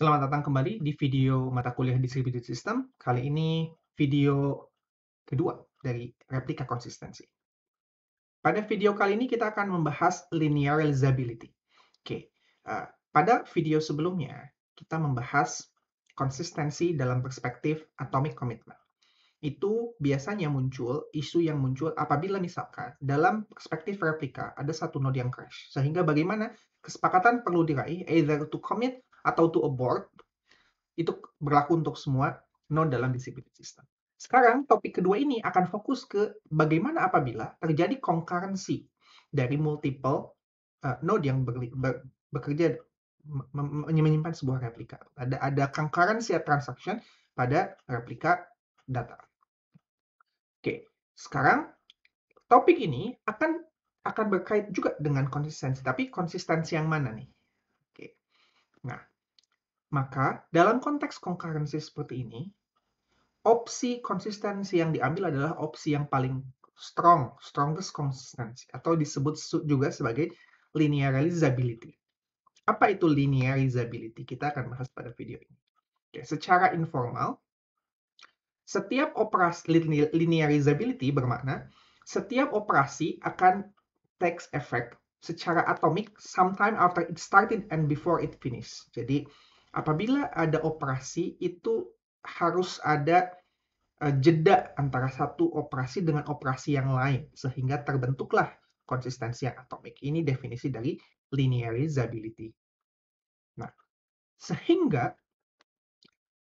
Selamat datang kembali di video mata kuliah Distributed System. Kali ini video kedua dari replika konsistensi. Pada video kali ini kita akan membahas linearizability. Oke, uh, pada video sebelumnya kita membahas konsistensi dalam perspektif atomic commitment. Itu biasanya muncul, isu yang muncul apabila misalkan dalam perspektif replika ada satu node yang crash. Sehingga bagaimana kesepakatan perlu diraih either to commit atau to abort itu berlaku untuk semua non dalam disiplin system. Sekarang topik kedua ini akan fokus ke bagaimana apabila terjadi konkurensi dari multiple uh, node yang ber, ber, bekerja menyimpan sebuah replika. Ada ada concurrency transaction pada replika data. Oke, sekarang topik ini akan akan berkait juga dengan konsistensi, tapi konsistensi yang mana nih? Maka, dalam konteks konkurensi seperti ini, opsi konsistensi yang diambil adalah opsi yang paling strong, strongest consistency, atau disebut juga sebagai linearizability. Apa itu linearizability? Kita akan bahas pada video ini. Oke, secara informal, setiap operasi linearizability bermakna setiap operasi akan takes effect secara atomik sometime after it started and before it finish. Jadi, apabila ada operasi itu harus ada eh, jeda antara satu operasi dengan operasi yang lain sehingga terbentuklah konsistensi yang atomik. Ini definisi dari linearizability. Nah, sehingga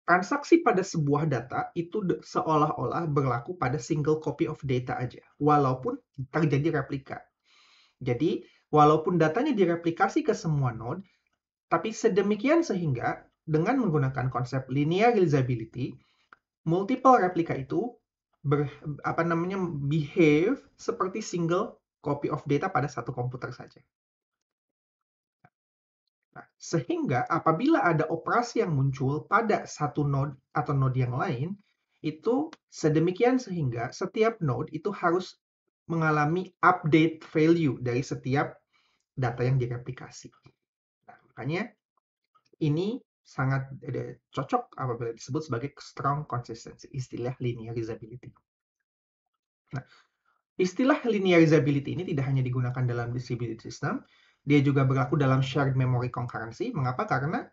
transaksi pada sebuah data itu seolah-olah berlaku pada single copy of data aja, walaupun terjadi replika. Jadi, walaupun datanya direplikasi ke semua node, tapi sedemikian sehingga dengan menggunakan konsep linear linearizability, multiple replika itu ber, apa namanya behave seperti single copy of data pada satu komputer saja. Nah, sehingga apabila ada operasi yang muncul pada satu node atau node yang lain, itu sedemikian sehingga setiap node itu harus mengalami update value dari setiap data yang direplikasi. Makanya ini sangat eh, cocok apabila disebut sebagai strong consistency, istilah linearizability. Nah, istilah linearizability ini tidak hanya digunakan dalam distributed system, dia juga berlaku dalam shared memory concurrency. Mengapa? Karena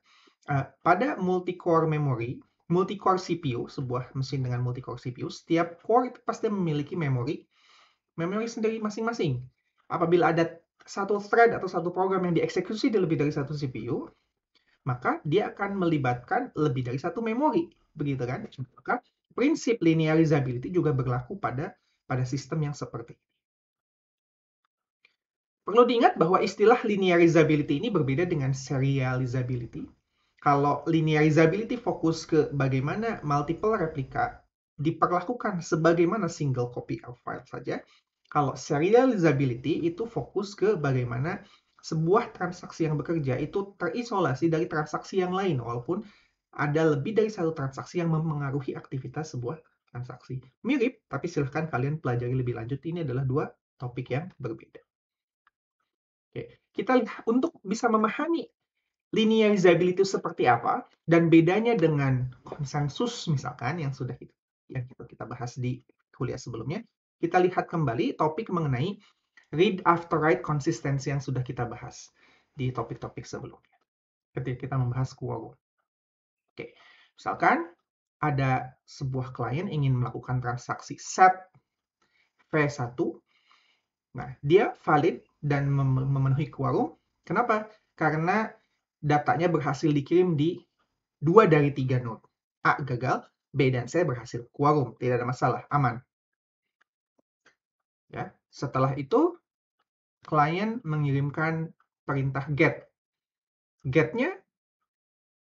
uh, pada multi-core memory, multi-core CPU, sebuah mesin dengan multi-core CPU, setiap core itu pasti memiliki memori, memori sendiri masing-masing. Apabila ada satu thread atau satu program yang dieksekusi di lebih dari satu CPU, maka dia akan melibatkan lebih dari satu memori, begitu kan? Maka prinsip linearizability juga berlaku pada pada sistem yang seperti ini. Perlu diingat bahwa istilah linearizability ini berbeda dengan serializability. Kalau linearizability fokus ke bagaimana multiple replika diperlakukan sebagaimana single copy of file saja, kalau serializability itu fokus ke bagaimana sebuah transaksi yang bekerja itu terisolasi dari transaksi yang lain walaupun ada lebih dari satu transaksi yang mempengaruhi aktivitas sebuah transaksi. Mirip, tapi silahkan kalian pelajari lebih lanjut. Ini adalah dua topik yang berbeda. Oke, kita lihat untuk bisa memahami linearizability itu seperti apa dan bedanya dengan konsensus misalkan yang sudah kita, yang kita bahas di kuliah sebelumnya kita lihat kembali topik mengenai read after write konsistensi yang sudah kita bahas di topik-topik sebelumnya. Ketika kita membahas quorum. Oke, misalkan ada sebuah klien ingin melakukan transaksi set V1. Nah, dia valid dan memenuhi quorum. Kenapa? Karena datanya berhasil dikirim di dua dari tiga node. A gagal, B dan C berhasil. Quorum, tidak ada masalah, aman. Ya. Setelah itu, klien mengirimkan perintah get. Get-nya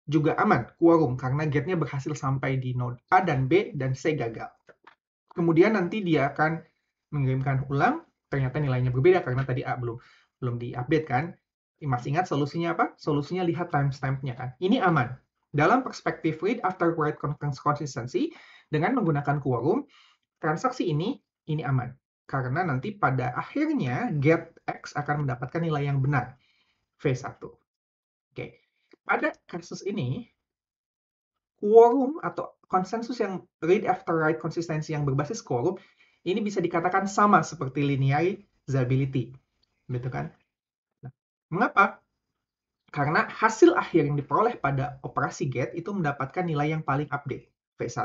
juga aman, quorum, karena get-nya berhasil sampai di node A dan B, dan C gagal. Kemudian nanti dia akan mengirimkan ulang, ternyata nilainya berbeda karena tadi A belum belum diupdate kan. Masih ingat solusinya apa? Solusinya lihat timestampnya kan. Ini aman. Dalam perspektif read after write conference consistency, dengan menggunakan quorum, transaksi ini ini aman. Karena nanti pada akhirnya get X akan mendapatkan nilai yang benar, V1. Oke, pada kasus ini, quorum atau konsensus yang read after write konsistensi yang berbasis quorum, ini bisa dikatakan sama seperti linearizability. Gitu kan? Nah, mengapa? Karena hasil akhir yang diperoleh pada operasi get itu mendapatkan nilai yang paling update, V1.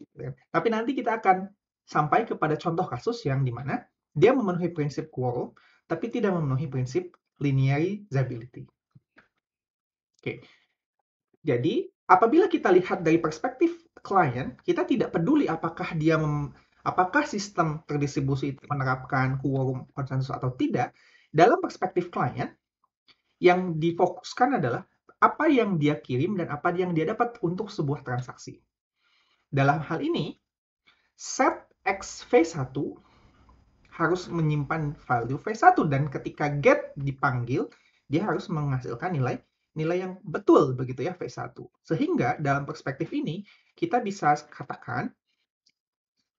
Gitu kan? Tapi nanti kita akan sampai kepada contoh kasus yang dimana dia memenuhi prinsip quorum, tapi tidak memenuhi prinsip linearizability. Oke, jadi apabila kita lihat dari perspektif klien, kita tidak peduli apakah dia mem, apakah sistem terdistribusi itu menerapkan quorum konsensus atau tidak. Dalam perspektif klien, yang difokuskan adalah apa yang dia kirim dan apa yang dia dapat untuk sebuah transaksi. Dalam hal ini, set X V1 harus menyimpan value V1 dan ketika get dipanggil dia harus menghasilkan nilai nilai yang betul begitu ya V1. Sehingga dalam perspektif ini kita bisa katakan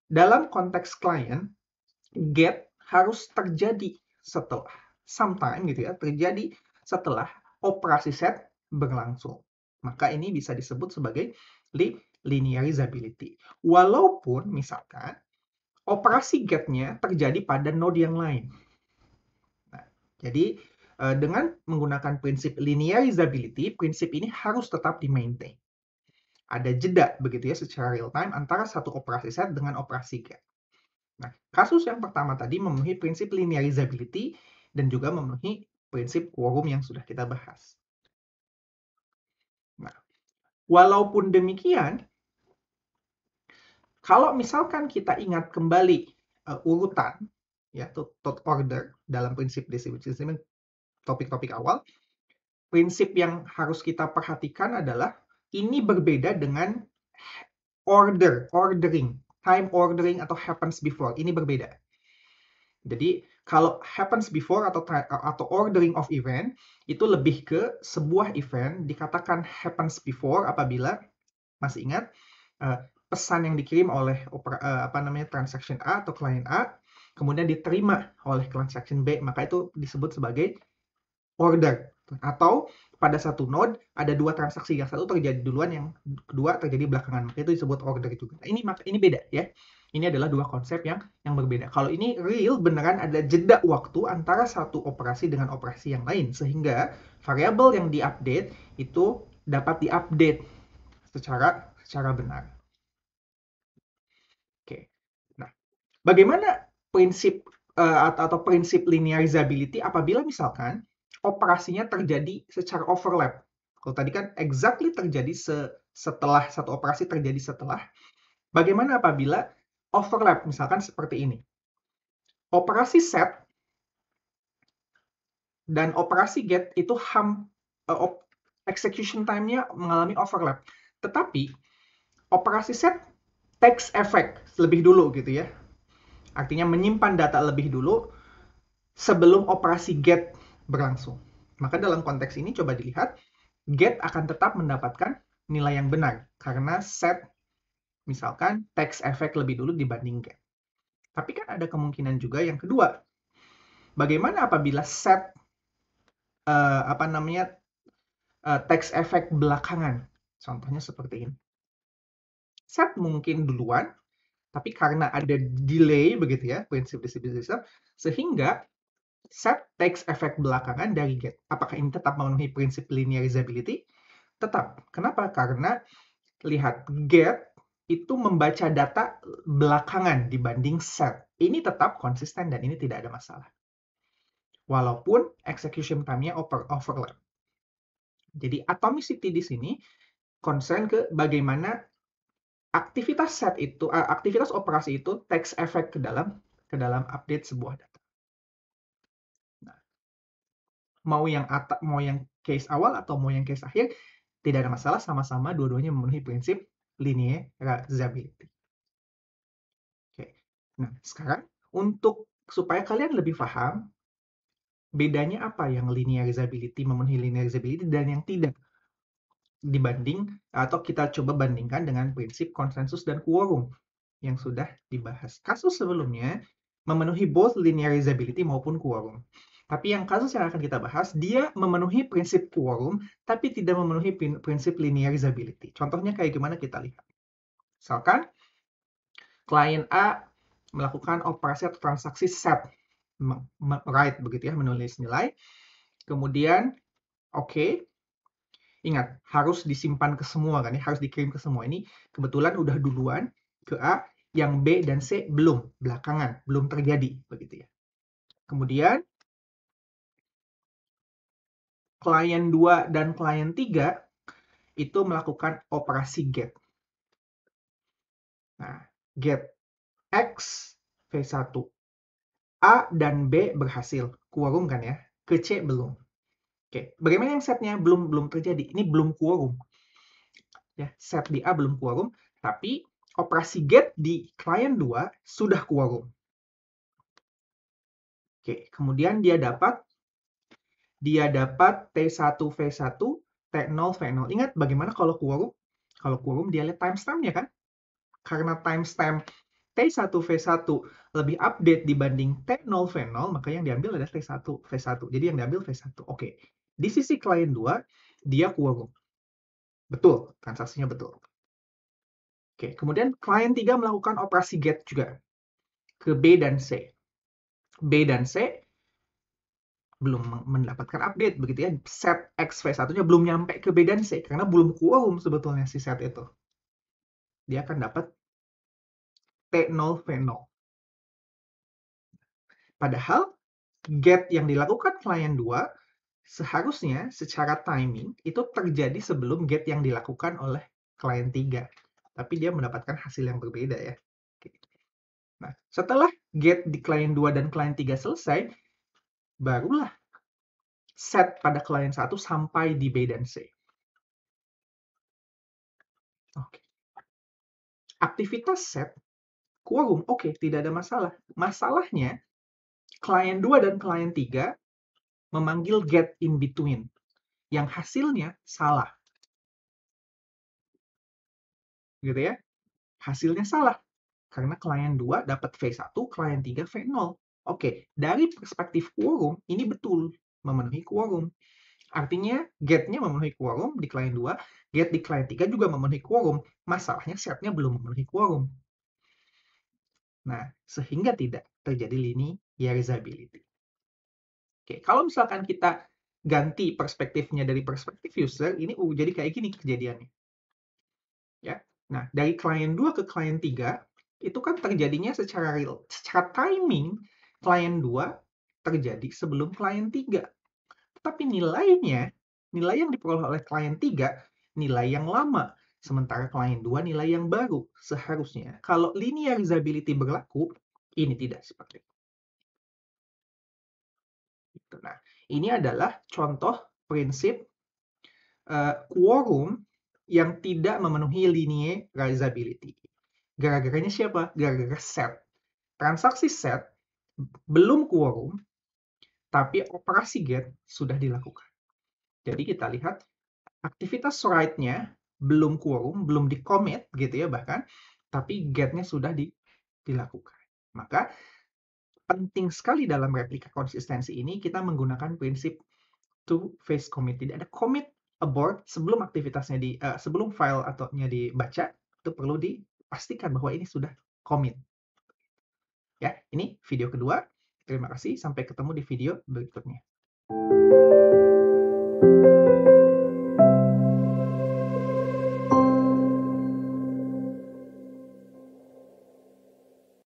dalam konteks klien get harus terjadi setelah sometime gitu ya, terjadi setelah operasi set berlangsung. Maka ini bisa disebut sebagai linearizability. Walaupun misalkan operasi get-nya terjadi pada node yang lain. Nah, jadi eh, dengan menggunakan prinsip linearizability, prinsip ini harus tetap di-maintain. Ada jeda begitu ya secara real time antara satu operasi set dengan operasi gap. Nah, kasus yang pertama tadi memenuhi prinsip linearizability dan juga memenuhi prinsip quorum yang sudah kita bahas. Nah, walaupun demikian, kalau misalkan kita ingat kembali uh, urutan ya to order dalam prinsip distribution topik-topik awal, prinsip yang harus kita perhatikan adalah ini berbeda dengan order, ordering, time ordering atau happens before. Ini berbeda. Jadi kalau happens before atau eh, atau ordering of event itu lebih ke sebuah event dikatakan happens before apabila masih ingat uh, pesan yang dikirim oleh eh, apa namanya transaction A atau client A kemudian diterima oleh transaction B maka itu disebut sebagai order atau pada satu node ada dua transaksi yang satu terjadi duluan yang kedua terjadi belakangan maka itu disebut order juga nah, ini ini beda ya ini adalah dua konsep yang yang berbeda kalau ini real beneran ada jeda waktu antara satu operasi dengan operasi yang lain sehingga variabel yang diupdate itu dapat diupdate secara secara benar Bagaimana prinsip uh, atau prinsip linearizability apabila misalkan operasinya terjadi secara overlap? Kalau tadi kan exactly terjadi se setelah satu operasi terjadi setelah. Bagaimana apabila overlap misalkan seperti ini? Operasi set dan operasi get itu ham uh, execution time-nya mengalami overlap. Tetapi operasi set takes effect lebih dulu gitu ya. Artinya menyimpan data lebih dulu sebelum operasi get berlangsung. Maka dalam konteks ini coba dilihat, get akan tetap mendapatkan nilai yang benar karena set misalkan text effect lebih dulu dibanding get. Tapi kan ada kemungkinan juga yang kedua. Bagaimana apabila set uh, apa namanya uh, tax effect belakangan? Contohnya seperti ini. Set mungkin duluan tapi karena ada delay begitu ya, prinsip distribusi sistem sehingga set takes effect belakangan dari get. Apakah ini tetap memenuhi prinsip linearizability? Tetap. Kenapa? Karena lihat get itu membaca data belakangan dibanding set. Ini tetap konsisten dan ini tidak ada masalah. Walaupun execution time-nya over overlap. Jadi atomicity di sini concern ke bagaimana aktivitas set itu eh, aktivitas operasi itu text effect ke dalam ke dalam update sebuah data. Nah, mau yang atas, mau yang case awal atau mau yang case akhir tidak ada masalah sama-sama dua-duanya memenuhi prinsip linearizability. Oke. Nah, sekarang untuk supaya kalian lebih paham bedanya apa yang linearizability memenuhi linearizability dan yang tidak dibanding atau kita coba bandingkan dengan prinsip konsensus dan quorum yang sudah dibahas. Kasus sebelumnya memenuhi both linearizability maupun quorum. Tapi yang kasus yang akan kita bahas, dia memenuhi prinsip quorum, tapi tidak memenuhi prinsip linearizability. Contohnya kayak gimana kita lihat. Misalkan, klien A melakukan operasi atau transaksi set, write begitu ya, menulis nilai. Kemudian, oke, okay, Ingat, harus disimpan ke semua kan, ya harus dikirim ke semua. Ini kebetulan udah duluan ke A, yang B dan C belum, belakangan, belum terjadi, begitu ya. Kemudian, klien 2 dan klien 3 itu melakukan operasi get. Nah, get X V1. A dan B berhasil, quorum kan ya, ke C belum. Oke, bagaimana yang setnya belum belum terjadi? Ini belum quorum. Ya, set di A belum quorum, tapi operasi get di klien 2 sudah quorum. Oke, kemudian dia dapat dia dapat T1 V1, T0 V0. Ingat bagaimana kalau quorum? Kalau quorum dia lihat timestamp-nya kan? Karena timestamp T1 V1 lebih update dibanding T0 V0, maka yang diambil adalah T1 V1. Jadi yang diambil V1. Oke. Di sisi klien 2, dia quorum. Betul, transaksinya betul. Oke, kemudian klien 3 melakukan operasi get juga ke B dan C. B dan C belum mendapatkan update begitu ya. Set X v satunya belum nyampe ke B dan C karena belum quorum sebetulnya si set itu. Dia akan dapat T0 V0. Padahal get yang dilakukan klien 2 seharusnya secara timing itu terjadi sebelum get yang dilakukan oleh klien 3. Tapi dia mendapatkan hasil yang berbeda ya. Oke. Nah, setelah get di klien 2 dan klien 3 selesai, barulah set pada klien 1 sampai di B dan C. Oke. Aktivitas set, quorum, oke, tidak ada masalah. Masalahnya, klien 2 dan klien 3 memanggil get in between yang hasilnya salah. Gitu ya. Hasilnya salah. Karena klien 2 dapat V1, klien 3 V0. Oke, dari perspektif quorum ini betul memenuhi quorum. Artinya get-nya memenuhi quorum di klien 2, get di klien 3 juga memenuhi quorum. Masalahnya set-nya belum memenuhi quorum. Nah, sehingga tidak terjadi lini yarizability. Oke, kalau misalkan kita ganti perspektifnya dari perspektif user, ini uh, jadi kayak gini kejadiannya. Ya. Nah, dari klien 2 ke klien 3 itu kan terjadinya secara real, secara timing klien 2 terjadi sebelum klien 3. Tetapi nilainya, nilai yang diperoleh oleh klien 3 nilai yang lama, sementara klien 2 nilai yang baru seharusnya. Kalau linearizability berlaku, ini tidak seperti Ini adalah contoh prinsip eh, quorum yang tidak memenuhi realizability. Gara-garanya siapa? Gara-gara set. Transaksi set belum quorum, tapi operasi get sudah dilakukan. Jadi kita lihat aktivitas write-nya belum quorum, belum di-commit gitu ya bahkan, tapi get-nya sudah di, dilakukan. Maka penting sekali dalam replika konsistensi ini kita menggunakan prinsip two phase commit. Tidak ada commit abort sebelum aktivitasnya di uh, sebelum file ataunya dibaca itu perlu dipastikan bahwa ini sudah commit. Ya, ini video kedua. Terima kasih, sampai ketemu di video berikutnya.